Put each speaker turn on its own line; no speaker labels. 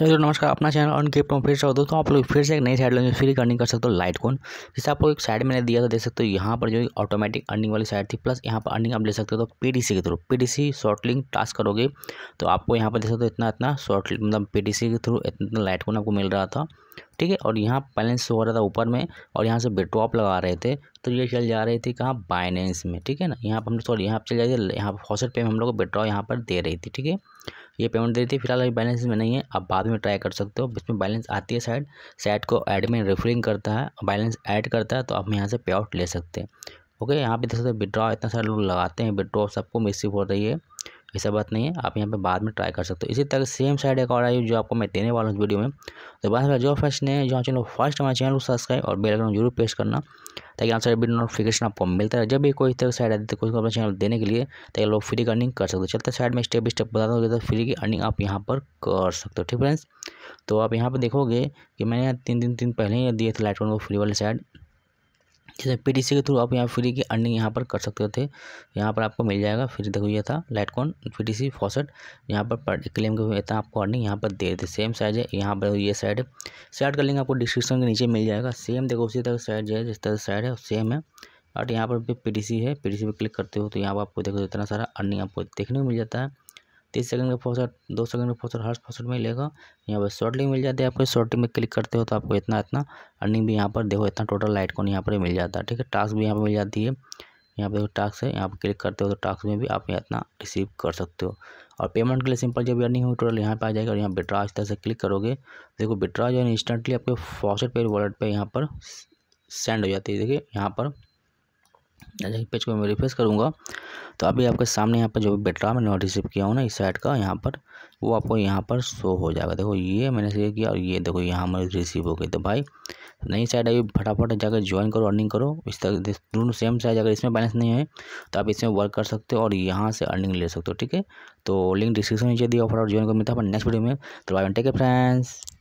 दोस्तों नमस्कार अपना चैनल अर्न क्रिप्टो फिर से दोस्तों आप लोग फिर से एक नई साइड लोन फ्री अर्निंग कर सकते हो लाइट कॉन जैसे आप लोग एक साइड मैंने दिया था देख सकते हो यहाँ पर जो ऑटोमेटिक अर्निंग वाली साइड थी प्लस यहाँ पर अर्निंग आप ले सकते हो तो पी के through P D short link task करोगे तो आपको यहाँ पर देख सकते हो इतना इतना शॉर्ट मतलब सी के थ्रू इतना लाइट कॉन आपको मिल रहा था ठीक है और यहाँ बैलेंस हो रहा था ऊपर में और यहाँ से बेटॉप लगा रहे थे तो ये चल जा रही थी कहाँ बाइनेंस में ठीक है ना यहाँ पर हम सॉरी यहाँ पर चल जाए यहाँ पर हॉसेट पे हम लोग को बेटॉप यहाँ पर दे रही थी ठीक है ये पेमेंट दे थी फिलहाल अभी बैलेंस में नहीं है आप बाद में ट्राई कर सकते हो जिसमें बैलेंस आती है साइड साइड को एडमिन रेफरिंग करता है बैलेंस ऐड करता है तो आप यहाँ से पे आउट ले सकते हैं ओके यहाँ पे देख सकते हो विड्रॉ इतना सारे लोग लगाते हैं विड्रॉ सबको मिसिव हो रही है ऐसा बात नहीं है आप यहाँ पे बाद में ट्राई कर सकते हो इसी तरह सेम साइड एक और आई जो आपको मैं देने वाला हूँ वीडियो में तो बात जो फर्स्ट ने जो चैनल फर्स्ट हमारे चैनल को सब्सक्राइब और बेल आइकन जरूर प्रेस करना ताकि आप सारे वीडियो नोटिफिकेशन आपको मिलता है जब भी कोई तरह साइड आती है कोई अपना चैनल देने के लिए ताकि लोग फ्री अर्निंग कर सकते हो चलते साइड में स्टेप बाई स्टेप बताता हूँ तो फ्री की अर्निंग आप यहाँ पर कर सकते हो ठीक फ्रेंड्स तो आप यहाँ पर देखोगे कि मैंने तीन दिन तीन पहले ही दिए थे लाइट को फ्री वाले साइड जैसे पी के थ्रू आप यहाँ फ्री की अर्निंग यहाँ पर कर सकते थे यहाँ पर आपको मिल जाएगा फिर देखो ये था Litecoin P T C faucet यहाँ पर पर क्लेम के था आपको अर्निंग यहाँ पर दे देते सेम साइज है यहाँ पर ये साइड है साइड का लिंक आपको डिस्क्रिप्शन के नीचे मिल जाएगा सेम देखो उसी तरह साइड जो है जिस तरह साइड है सेम है और यहाँ पर भी पी है पी पे क्लिक करते हो तो यहाँ पर आपको देखो इतना सारा अर्निंग आपको देखने को मिल जाता है तीस सेकंड का फॉर्सट दो सेकंड का फॉर्सट हर में लेगा यहाँ पर शॉर्ट लिंक मिल जाती है आपको शॉर्ट लिंक में क्लिक करते हो तो आपको इतना इतना अर्निंग भी यहाँ पर देखो इतना टोटल लाइट कौन यहाँ पर मिल जाता है ठीक है टास्क भी यहाँ पर मिल जाती है यहाँ पर टास्क है यहाँ पर क्लिक करते हो तो टास्क में भी आप इतना रिसीव कर सकते हो और पेमेंट के लिए सिंपल जब अर्निंग होगी टोटल यहाँ पर आ जाएगा और यहाँ बिट्रा इस तरह से क्लिक करोगे देखो बिट्रा जो है इंस्टेंटली आपके फॉसेट पे वॉलेट पर यहाँ पर सेंड हो जाती है देखिए यहाँ पर जैसे कि पेज को मैं रिफ्रेश करूँगा तो अभी आपके सामने यहाँ पर जो भी बेटा मैंने रिसीव किया हूँ ना इस साइड का यहाँ पर वो आपको यहाँ पर शो हो जाएगा देखो ये मैंने से किया और ये देखो यहाँ हमारे रिसीव हो गई तो भाई नई साइड अभी फटाफट जाकर ज्वाइन करो अर्निंग करो इस तरह दोनों सेम साइज अगर इसमें बैलेंस नहीं है तो आप इसमें वर्क कर सकते हो और यहाँ से अर्निंग ले सकते हो ठीक है तो लिंक डिस्क्रिप्शन में दिया ऑफर और ज्वाइन कर मिलता है नेक्स्ट वीडियो में तो आई टेक फ्रेंड्स